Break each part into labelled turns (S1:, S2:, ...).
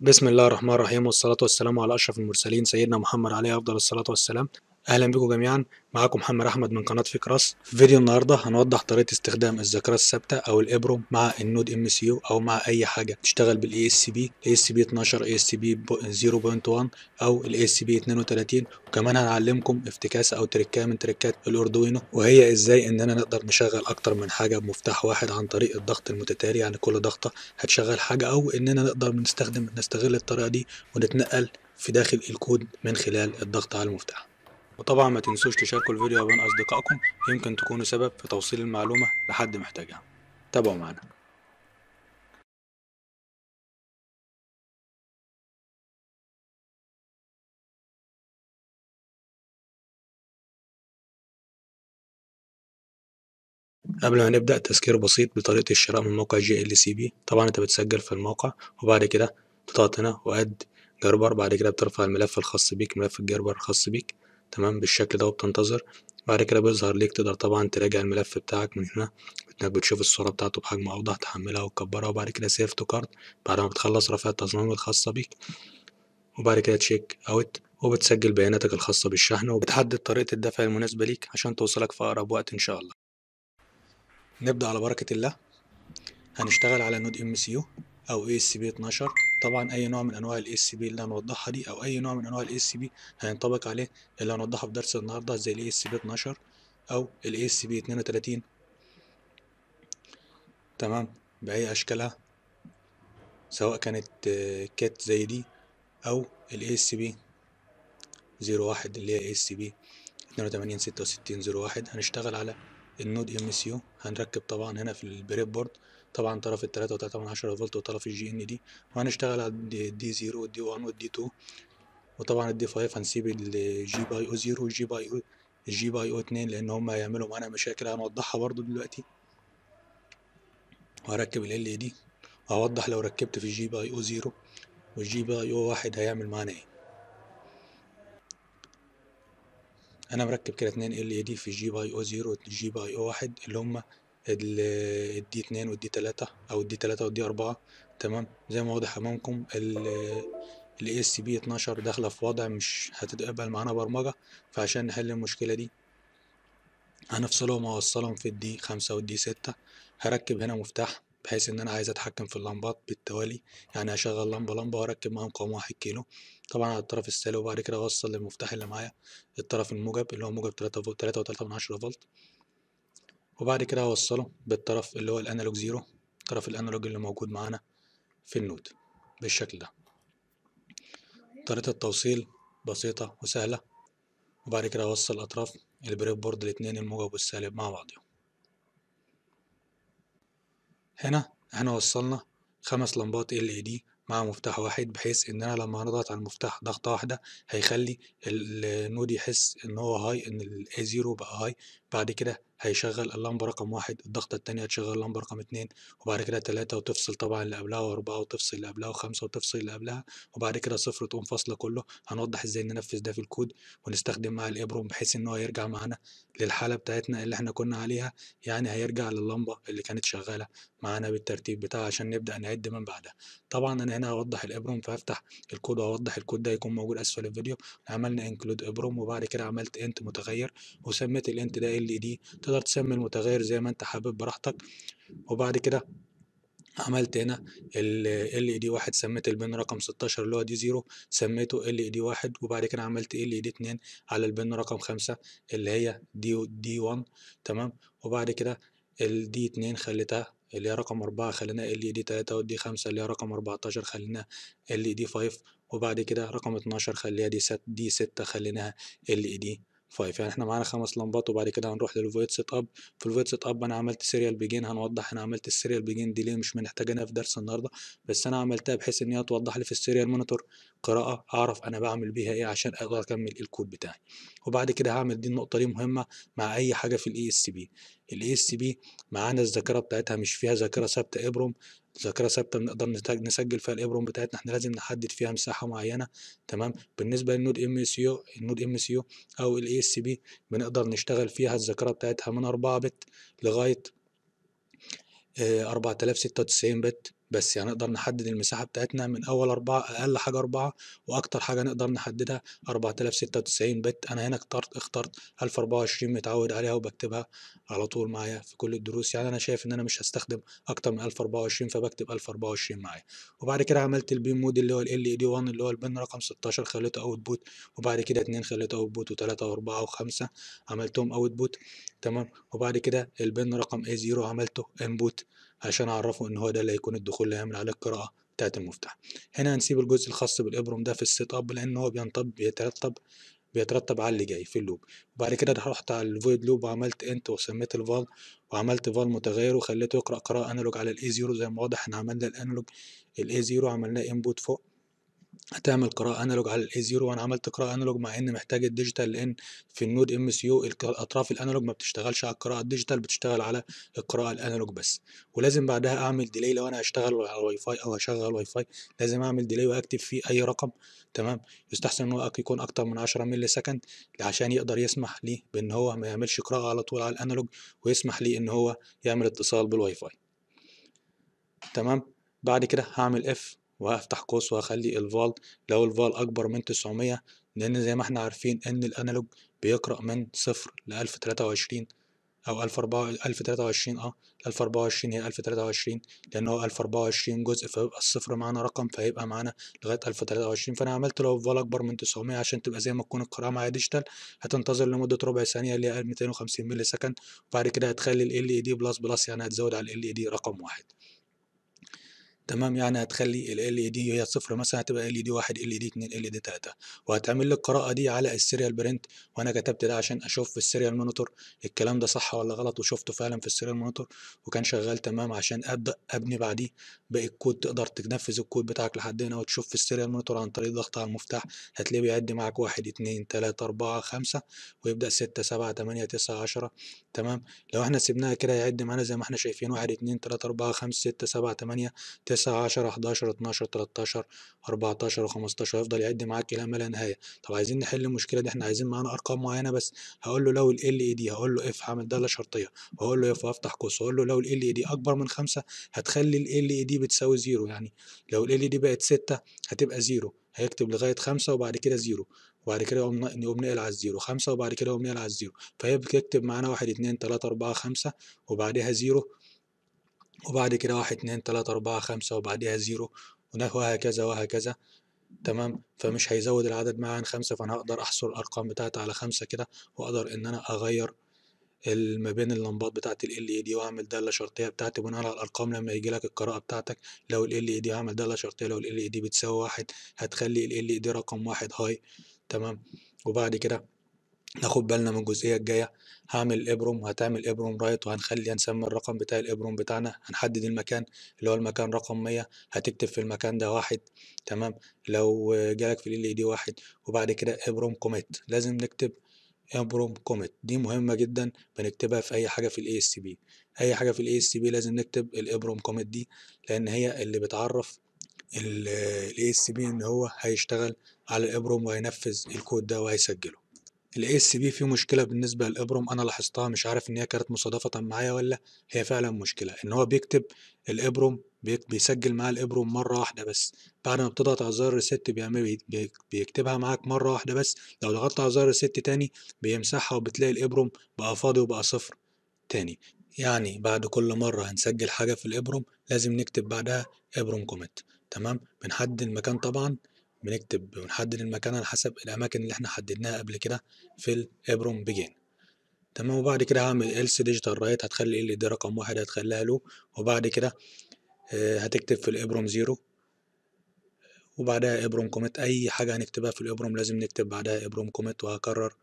S1: بسم الله الرحمن الرحيم والصلاة والسلام على أشرف المرسلين سيدنا محمد عليه أفضل الصلاة والسلام اهلا بكم جميعا معاكم محمد احمد من قناه فكراس في فيديو النهارده هنوضح طريقه استخدام الذاكره الثابته او الابروم مع النود ام سي يو او مع اي حاجه تشتغل بالاي اس بي اي اس بي 12 اي اس بي 0.1 او الاي اس بي 32 وكمان هنعلمكم افتكاسه او تركاه من تركات الاردوينو وهي ازاي اننا نقدر نشغل اكتر من حاجه بمفتاح واحد عن طريق الضغط المتتالي يعني كل ضغطه هتشغل حاجه او اننا نقدر نستخدم نستغل الطريقه دي ونتنقل في داخل الكود من خلال الضغط على المفتاح وطبعا ما تنسوش تشاركوا الفيديو بين أصدقائكم يمكن تكونوا سبب في توصيل المعلومة لحد محتاجها تابعوا معنا قبل ما نبدأ تذكير بسيط بطريقة الشراء من موقع جي ال سي بي طبعا انت بتسجل في الموقع وبعد كده تضغط هنا واد جربر بعد كده بترفع الملف الخاص بيك ملف الجربر الخاص بيك تمام بالشكل ده وبتنتظر بعد كده بيظهر ليك تقدر طبعا تراجع الملف بتاعك من هنا انك بتشوف الصورة بتاعته بحجم اوضح تحملها وتكبرها وبعد كده سيف تو كارت بعد ما بتخلص رفع التصميم الخاصة بيك وبعد كده تشيك اوت وبتسجل بياناتك الخاصة بالشحن وبتحدد طريقة الدفع المناسبة ليك عشان توصلك في أقرب وقت إن شاء الله نبدأ على بركة الله هنشتغل على نود ام سي يو أو اي اس بي 12 طبعا اي نوع من انواع الاي سي بي اللي هنوضحها دي او اي نوع من انواع الاي سي بي هينطبق عليه اللي هنوضحه في درس النهارده زي الاي سي بي 12 او الاي سي بي 32 تمام باي اشكالها سواء كانت كات زي دي او الاي سي بي 01 اللي هي اي سي بي 82 66 01 هنشتغل على النود ام اس يو هنركب طبعا هنا في البريد بورد طبعا طرف ال 3.3 فولت وطرف الجي ان دي وهنشتغل على الدي 0 والدي 1 والدي 2 وطبعا الدي 5 هنسيب الجي باي او 0 والجي باي او الجي باي او 2 لان هم هيعملوا معانا مشاكل هنوضحها برضو دلوقتي وهركب ال ال دي وهوضح لو ركبت في الجي باي او 0 والجي باي او 1 هيعمل معانا ايه انا مركب كده اتنين ال اي دي في جي باي او 0 وجي باي او 1 اللي هما الدي 2 والدي 3 او الدي 3 والدي 4 تمام زي ما واضح امامكم الاي اس بي 12 داخله في وضع مش هتتقبل معانا برمجه فعشان نحل المشكله دي هنفصلهم واوصلهم في الدي 5 والدي 6 هركب هنا مفتاح بحيث ان انا عايز اتحكم في اللمبات بالتوالي يعني هشغل لمبه لمبه واركب معاهم قوام واحد كيلو طبعا على الطرف السالب وبعد كده اوصل للمفتاح اللي معايا الطرف الموجب اللي هو موجب 3 فولت 3 وتلاتة من عشرة فولت وبعد كده هوصله بالطرف اللي هو الانالوج زيرو طرف الانالوج اللي موجود معانا في النود بالشكل ده طريقة التوصيل بسيطة وسهلة وبعد كده هوصل أطراف البريد بورد الاتنين الموجب والسالب مع بعضهم هنا احنا وصلنا خمس لمبات LED مع مفتاح واحد بحيث اننا لما هنضغط على المفتاح ضغطة واحدة هيخلي النود يحس ان هو هاي ان الـ A0 بقى هاي بعد كده هيشغل اللمبة رقم واحد الضغطة التانية هتشغل اللمبة رقم اتنين وبعد كده تلاتة وتفصل طبعا اللي قبلها وأربعة وتفصل اللي قبلها وخمسة وتفصل اللي قبلها وبعد كده صفر تقوم فاصلة كله هنوضح ازاي ننفذ ده في الكود ونستخدم مع الإبروم بحيث إن هو يرجع معانا للحالة بتاعتنا اللي احنا كنا عليها يعني هيرجع لللمبة اللي كانت شغالة معانا بالترتيب بتاعها عشان نبدأ نعد من بعدها طبعا أنا هنا هوضح الإبروم فهفتح الكود وهوضح الكود ده يكون موجود أسفل الفيديو عملنا انكلود إبروم وبعد كده عملت انت متغير وسميت الانت ده ال e دي تقدر تسمي المتغير زي ما انت حابب براحتك وبعد كده عملت هنا ال LED واحد سميت البن رقم 16 اللي هو دي زيرو سميته LED واحد وبعد كده عملت LED اتنين على البن رقم خمسة اللي هي دي دي 1 تمام وبعد كده ال دي اتنين خليتها اللي هي رقم أربعة خليناها ال اي دي تلاتة والدي خمسة اللي هي رقم أربعتاشر خليناها ال اي دي فايف وبعد كده رقم اتناشر خليها دي ست دي ستة خليناها ال اي دي 5 يعني احنا معانا خمس لمبات وبعد كده هنروح للفويد سيت اب في الفويد سيت اب انا عملت سيريال بيجين هنوضح انا عملت السيريال بيجين دي ليه مش محتاجينها في درس النهارده بس انا عملتها بحيث ان هي توضح لي في السيريال مونيتور قراءه اعرف انا بعمل بيها ايه عشان اقدر اكمل الكود بتاعي وبعد كده هعمل دي النقطه دي مهمه مع اي حاجه في الاي اس بي الاي اس بي معانا الذاكره بتاعتها مش فيها ذاكره ثابته ابرم ذاكره ثابته بنقدر نسجل فيها الابروم بتاعتنا احنا لازم نحدد فيها مساحه معينه تمام بالنسبه للنود ام اس يو النود ام اس يو او الاي اس بي بنقدر نشتغل فيها الذاكره بتاعتها من 4 بت لغايه 4096 آه، بت بس يعني نقدر نحدد المساحة بتاعتنا من أول أربعة أقل حاجة أربعة وأكتر حاجة نقدر نحددها 4096 بت أنا هنا اخترت اخترت 1024 متعود عليها وبكتبها على طول معايا في كل الدروس يعني أنا شايف إن أنا مش هستخدم أكتر من 1024 فبكتب 1024 معايا وبعد كده عملت البين مود اللي هو ال ال دي 1 اللي هو البن رقم 16 خليته أوت بوت وبعد كده 2 خليته أوت بوت و3 و4 و5 عملتهم أوت بوت تمام وبعد كده البن رقم A0 عملته انبوت عشان أعرفه إن هو ده اللي هيكون الدخول اللي هيعمل عليه القراءة بتاعة المفتاح هنا هنسيب الجزء الخاص بالإبرم ده في السيت أب لأن هو بينطب بيترتب بيترتب على اللي جاي في اللوب وبعد كده رحت على الفويد لوب وعملت انت وسميت الفال وعملت فال متغير وخليته يقرا قراءه انالوج على الاي زيرو زي ما واضح احنا عملنا الانالوج الاي زيرو عملناه انبوت فوق هتعمل قراءة انالوج على الاي 0 وانا عملت قراءة انالوج مع ان محتاج الديجيتال لان في النود ام سي يو الاطراف الانالوج ما بتشتغلش على القراءة الديجيتال بتشتغل على القراءة الانالوج بس ولازم بعدها اعمل ديلي لو انا هشتغل على الواي فاي او هشغل الواي فاي لازم اعمل ديلي واكتب فيه اي رقم تمام يستحسن ان هو يكون اكتر من 10 مللي سكند عشان يقدر يسمح لي بان هو ما يعملش قراءة على طول على الانالوج ويسمح لي ان هو يعمل اتصال بالواي فاي تمام بعد كده هعمل اف وهفتح قوس وهخلي الفال لو الفال اكبر من 900 لان زي ما احنا عارفين ان الانالوج بيقرأ من صفر ل 1023 او 1024 اه 1024 هي 1023 لان هو 1024 جزء فيبقى الصفر معانا رقم فهيبقى معانا لغايه 1023 فانا عملت لو فال اكبر من 900 عشان تبقى زي ما تكون القراءه معايا ديجيتال هتنتظر لمده ربع ثانيه اللي هي 250 مللي سكند وبعد كده هتخلي ال LED بلس بلس يعني هتزود على ال LED رقم واحد تمام يعني هتخلي ال ال دي هي صفر مثلا هتبقى ال دي واحد ال دي اتنين ال دي تلاته وهتعمل لي القراءه دي على السيريال برنت وانا كتبت ده عشان اشوف في السيريال مونيتور الكلام ده صح ولا غلط وشفته فعلا في السيريال مونيتور وكان شغال تمام عشان ابدا ابني بعديه باقي الكود تقدر تنفذ الكود بتاعك لحد هنا وتشوف في السيريال مونيتور عن طريق ضغط على المفتاح هتلاقيه بيعد معاك واحد اتنين تلاته اربعه خمسه ويبدا سته سبعه تمانيه تسعه عشره تمام لو احنا سيبناها كده هيعد معانا زي ما احنا شايفين واحد اتنين تلاته اربعه خمسه سته سبعه تمانيه 9 10 11 12 13 14 و15 هيفضل يعد معاك الى ما لا نهايه طب عايزين نحل المشكله دي احنا عايزين معانا ارقام معينه بس هقول له لو ال اي دي e هقول له اف هعمل داله شرطيه وهقول له اف افتح قوس هقول له لو ال اي دي e اكبر من 5 هتخلي ال اي دي e بتساوي 0 يعني لو ال اي دي بقت 6 هتبقى 0 هيكتب لغايه 5 وبعد كده 0 وبعد كده يقوم نقل على الزيرو خمسة وبعد كده يقوم نقل على الزيرو فهي بتكتب معانا واحد اتنين تلاتة أربعة خمسة وبعدها زيرو وبعد كده واحد اتنين تلاتة أربعة خمسة وبعديها زيرو وهكذا وهكذا تمام فمش هيزود العدد معايا عن خمسة فأنا هقدر أحصر الأرقام بتاعتي على خمسة كده وأقدر إن أنا أغير ما بين اللمبات بتاعت ال LED وأعمل دالة شرطية بتاعتي بناء على الأرقام لما يجي لك القراءة بتاعتك لو ال LED هعمل دالة شرطية لو ال LED بتساوي واحد هتخلي ال LED رقم واحد هاي تمام وبعد كده ناخد بالنا من الجزئيه الجايه هعمل ابروم وهتعمل ابروم رايت وهنخلي هنسمي الرقم بتاع الابروم بتاعنا هنحدد المكان اللي هو المكان رقم مية هتكتب في المكان ده واحد تمام لو جالك في ال دي e واحد وبعد كده ابروم كوميت لازم نكتب ابروم كوميت دي مهمه جدا بنكتبها في اي حاجه في الاي اس بي اي حاجه في الاي اس بي لازم نكتب الابروم كوميت دي لان هي اللي بتعرف الاي اس بي ان هو هيشتغل على الابروم وهينفذ الكود ده وهيسجله الاي اس بي فيه مشكله بالنسبه للابرم انا لاحظتها مش عارف ان هي كانت مصادفه معايا ولا هي فعلا مشكله ان هو بيكتب الابرم بيسجل معاه الابرم مره واحده بس بعد ما بتضغط على زر ريست بيعمل بيكتبها معاك مره واحده بس لو ضغطت على زر ريست تاني بيمسحها وبتلاقي الابرم بقى فاضي وبقى صفر تاني يعني بعد كل مرة هنسجل حاجة في الإبرم لازم نكتب بعدها إبرم كوميت تمام بنحدد المكان طبعا بنكتب ونحدد المكان على حسب الأماكن اللي احنا حددناها قبل كده في الابروم بيجين تمام وبعد كده هعمل else ديجيتال رايت هتخلي ال دي رقم واحد هتخليها له وبعد كده آه، هتكتب في الابروم زيرو وبعدها ابروم كوميت اي حاجة هنكتبها في الابروم لازم نكتب بعدها ابروم كوميت وهكرر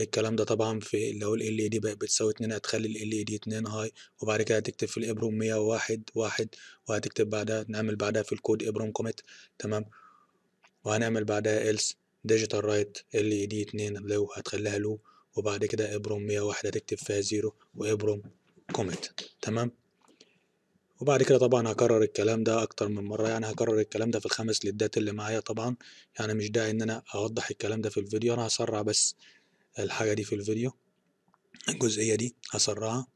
S1: الكلام ده طبعا في لو ال ال دي بقت بتساوي اتنين هتخلي ال ال دي اتنين هاي وبعد كده هتكتب في الابروم مية واحد واحد وهتكتب بعدها نعمل بعدها في الكود ابروم كوميت تمام وهنعمل بعدها else ديجيتال رايت ال اي دي 2 لو هتخليها لو وبعد كده ابرم 101 تكتب فيها زيرو وابرم كوميت تمام وبعد كده طبعا هكرر الكلام ده اكتر من مره يعني هكرر الكلام ده في الخمس لدات اللي معايا طبعا يعني مش داعي ان انا اوضح الكلام ده في الفيديو انا هسرع بس الحاجه دي في الفيديو الجزئيه دي هسرعها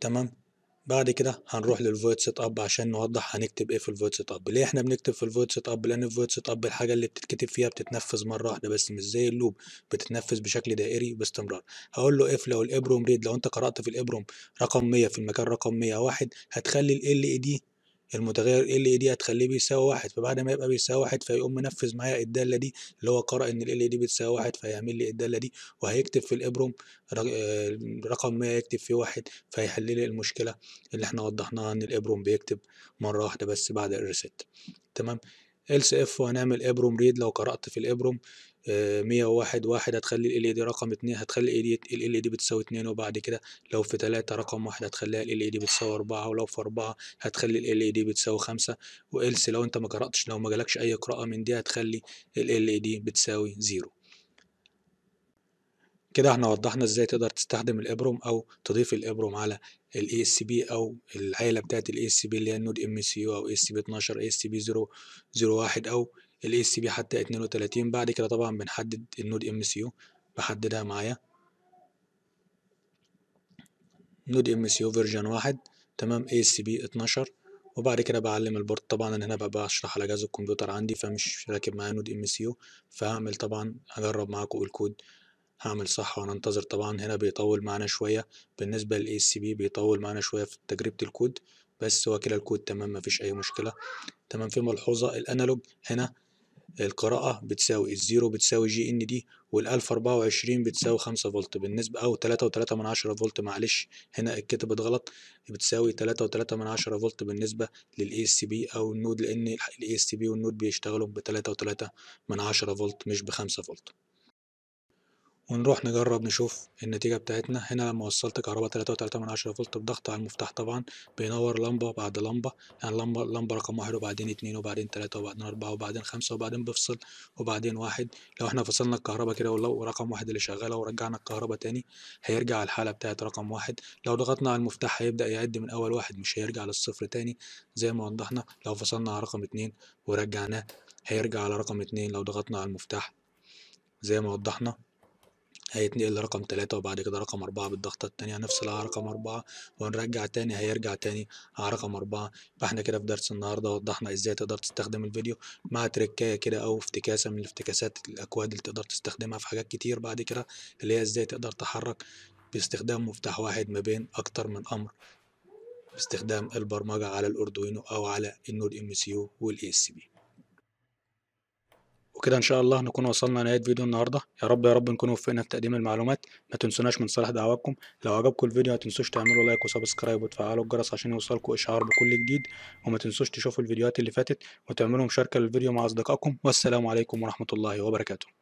S1: تمام بعد كده هنروح للفويد سيت اب عشان نوضح هنكتب ايه في الفويد سيت اب ليه احنا بنكتب في الفويد سيت اب لان الفويد سيت اب الحاجه اللي بتتكتب فيها بتتنفذ مره واحده بس مش زي اللوب بتتنفذ بشكل دائري باستمرار هقول له اف لو الابروم ريد لو انت قرات في الابروم رقم 100 في المكان رقم 101 هتخلي ال ال دي المتغير ال دي هتخليه بيساوي واحد فبعد ما يبقى بيساوي واحد فيقوم منفذ معايا الداله دي اللي هو قرأ ان ال دي بتساوي واحد فيعمل لي الداله دي وهيكتب في الابروم آه، رقم 100 يكتب فيه واحد فيحل لي المشكله اللي احنا وضحناها ان الابروم بيكتب مره واحده بس بعد الريست تمام else if وهنعمل ابروم ريد لو قرأت في الابروم 101 آه، 1 هتخلي ال دي رقم 2 هتخلي ال دي بتساوي 2 وبعد كده لو في 3 رقم 1 هتخليها ال دي بتساوي 4 ولو في 4 هتخلي ال دي بتساوي 5 والس لو انت ما قراتش لو ما جالكش اي قراءه من دي هتخلي ال دي بتساوي 0 كده احنا وضحنا ازاي تقدر تستخدم الابروم او تضيف الابروم على الاي اس بي او العائله بتاعت الاي اس بي اللي هي النود ام سي يو او اس بي 12 اس بي 001 او الاي سي بي حتى 32 بعد كده طبعا بنحدد النود ام سي يو بحددها معايا نود ام سي يو فيرجن واحد تمام اي سي بي 12 وبعد كده بعلم البورت طبعا انا هنا بقى بشرح على جهاز الكمبيوتر عندي فمش راكب معايا نود ام سي يو فهعمل طبعا هجرب معاكم الكود هعمل صح وهننتظر طبعا هنا بيطول معانا شوية بالنسبة للاي سي بي بيطول معانا شوية في تجربة الكود بس هو كده الكود تمام مفيش أي مشكلة تمام في ملحوظة الأنالوج هنا القراءة بتساوي الزيرو بتساوي جي ان دي والالف 24 بتساوي 5 فولت بالنسبة او 3.3 من 10 فولت معلش هنا اتكتبت غلط بتساوي 3.3 من 10 فولت بالنسبة للاي اس بي او النود لان الاي اس بي والنود بيشتغلوا ب 3.3 من 10 فولت مش ب 5 فولت ونروح نجرب نشوف النتيجة بتاعتنا هنا لما وصلت كهرباء 3.3 من فولت بضغط على المفتاح طبعا بينور لمبة بعد لمبة يعني لمبة لمبة رقم واحد وبعدين اتنين وبعدين تلاتة وبعدين أربعة وبعدين خمسة وبعدين بفصل وبعدين واحد لو احنا فصلنا الكهرباء كده ورقم واحد اللي شغالة ورجعنا الكهرباء تاني هيرجع الحالة بتاعت رقم واحد لو ضغطنا على المفتاح هيبدأ يعد من أول واحد مش هيرجع للصفر تاني زي ما وضحنا لو فصلنا على رقم اتنين ورجعناه هيرجع على رقم اتنين لو ضغطنا على المفتاح زي ما وضحنا هيتنقل لرقم تلاتة وبعد كده رقم أربعة بالضغطة التانية هنفصل على رقم أربعة ونرجع تاني هيرجع تاني على رقم أربعة يبقى احنا كده في درس النهاردة وضحنا ازاي تقدر تستخدم الفيديو مع تركاية كده أو افتكاسة من الافتكاسات الأكواد اللي تقدر تستخدمها في حاجات كتير بعد كده اللي هي ازاي تقدر تحرك باستخدام مفتاح واحد ما بين أكتر من أمر باستخدام البرمجة على الأردوينو أو على النود ام سي يو والإي اس بي وكده ان شاء الله نكون وصلنا لنهايه فيديو النهارده يا رب يا رب نكون وفقنا في تقديم المعلومات ما تنسوناش من صالح دعواتكم لو عجبكم الفيديو ما تنسوش تعملوا لايك وسبسكرايب وتفعلوا الجرس عشان يوصلكم اشعار بكل جديد وما تنسوش تشوفوا الفيديوهات اللي فاتت وتعملوا مشاركه للفيديو مع اصدقائكم والسلام عليكم ورحمه الله وبركاته